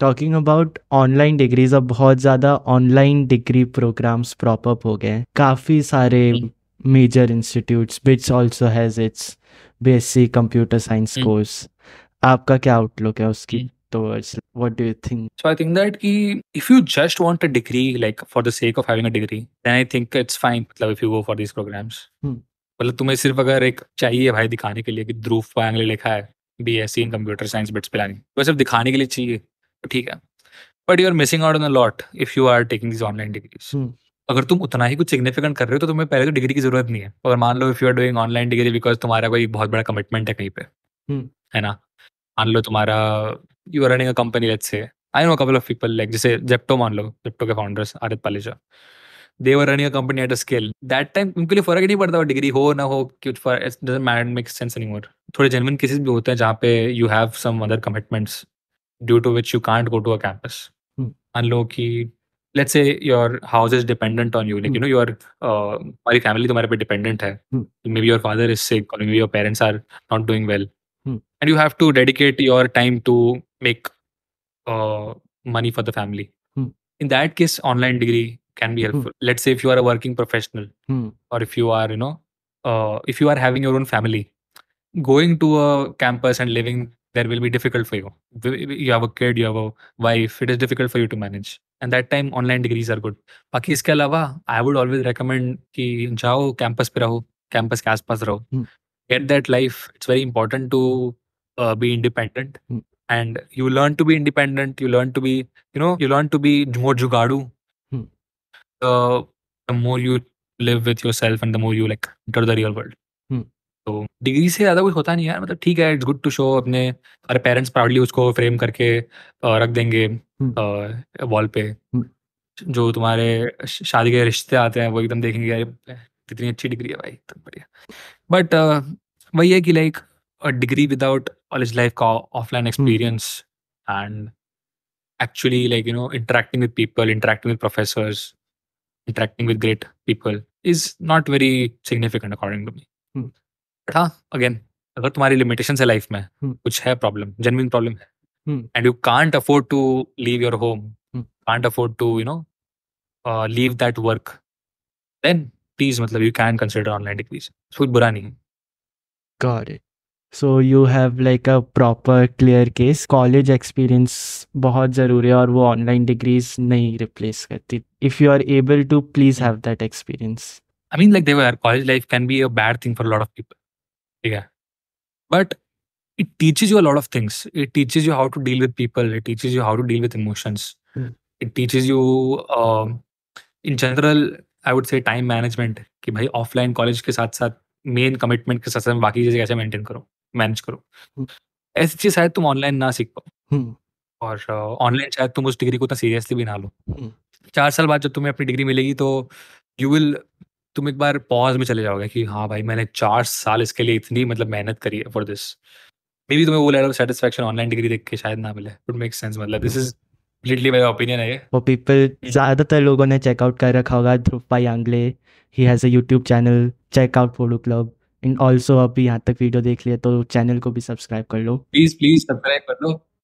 Talking about online degrees अब बहुत ज़्यादा ऑनलाइन डिग्री प्रोग्राम्स प्रॉपअप हो गए काफ़ी सारे major institutes BITS also has its BSc computer science course आपका क्या आउटलुक है उसकी तो towards what do you think so i think that ki, if you just want a degree like for the sake of having a degree then i think it's fine मतलब if you go for these programs हम्म। मतलब तुम्हें सिर्फ अगर एक चाहिए भाई दिखाने के लिए कि ध्रुव पांगले लिखा है B S C in computer science BITS bas sirf dikhane ke liye chahiye ठीक है but you are missing out on a lot if you are taking this online degrees अगर तुम उतना ही कुछ सिग्निफिकेंट कर रहे हो तो तुम्हें पहले तो डिग्री की जरूरत नहीं है अगर मान लो if you are doing online degree because तुम्हारा कोई बहुत बड़ा कमिटमेंट है कहीं पे hmm. है ना मान लो तुम्हारा you are running a company let's say I know couple of people like जैसे जेप्टो मान लो जेप्टो के founders Aadit Palicha they were running a company at a scale that time उनके लिए फर्क नहीं पड़ता डिग्री हो ना हो कुछ फॉर इट फर्क मेक सेंस एनीमोर थोड़े जेनविन केसेस भी होते हैं जहाँ पे you have some other commitments due to which you can't go to a campus. Hmm. Unless, let's say your house is dependent on you, like hmm. you know your uh, family तुम्हारे पे dependent Hmm. Maybe your father is sick, or maybe your parents are not doing well, hmm. and you have to dedicate your time to make uh, money for the family. Hmm. In that case, online degree can be helpful. Hmm. Let's say if you are a working professional, hmm. or if you are you know uh, if you are having your own family, going to a campus and living there will be difficult for you. You have a kid, you have a wife, it is difficult for you to manage. And that time online degrees are good. But iske alawa, I would always recommend ki jao campus pe raho, campus ke aspas raho. Hmm. Get that life. It's very important to uh, be independent. Hmm. And you learn to be independent, you learn to be, you know, you learn to be more jugadu. Hmm. the more you live with yourself and the more you like enter the real world. तो degree से ज़्यादा कुछ होता नहीं यार मतलब ठीक है इट्स गुड टू शो अपने अरे पेरेंट्स प्राउडली उसको फ्रेम करके रख देंगे वॉल हम्म। पे हम्म। जो तुम्हारे शादी के रिश्ते आते हैं वो एकदम देखेंगे यार कितनी अच्छी डिग्री है भाई एकदम बढ़िया बट वही है कि like degree without college life का offline experience and actually like you know interacting with people interacting with professor interacting with great people is not very significant according to me हाँ again अगर तुम्हारी limitation है life में हम्म। कुछ है problem genuine problem है and you can't afford to leave your home can't afford to you know leave that work then please मतलब you can consider online degrees कुछ बुरा नहीं है got it so you have like a proper clear case college experience बहुत ज़रूरी है और वो ऑनलाइन डिग्रीज नहीं रिप्लेस करती if you are able to please have that experience I mean like they were college life can be a bad thing for lot of people ठीक है but it teaches you lot of things it teaches you how to deal with people it teaches you how to deal with emotions it teaches you in general I would say time management कि भाई offline college के साथ साथ main commitment के साथ साथ बाकी चीजें कैसे मेंटेन करो मैनेज करो ऐसी चीज शायद तुम ऑनलाइन ना सीख पाओ hmm. और ऑनलाइन uh, शायद तुम उस डिग्री को उतना सीरियसली भी ना लो hmm. चार साल बाद जब तुम्हें अपनी डिग्री मिलेगी तो यू विल तुम एक बार पॉज में चले जाओगे कि हाँ भाई मैंने चार साल इसके लिए इतनी मतलब मेहनत करी है फॉर दिस मे बी तुम्हें वो level of satisfaction online degree देख के शायद ना मिले वुड मेक सेंस मतलब this is literally my opinion है वो पीपल ज्यादातर लोगों ने चेकआउट कर रखा होगा ध्रुव भाई आंगले he has a YouTube channel check out फोडो क्लब एंड ऑल्सो अभी यहाँ तक वीडियो देख लिए तो चैनल को भी सब्सक्राइब कर लो प्लीज प्लीज सब्सक्राइब कर लो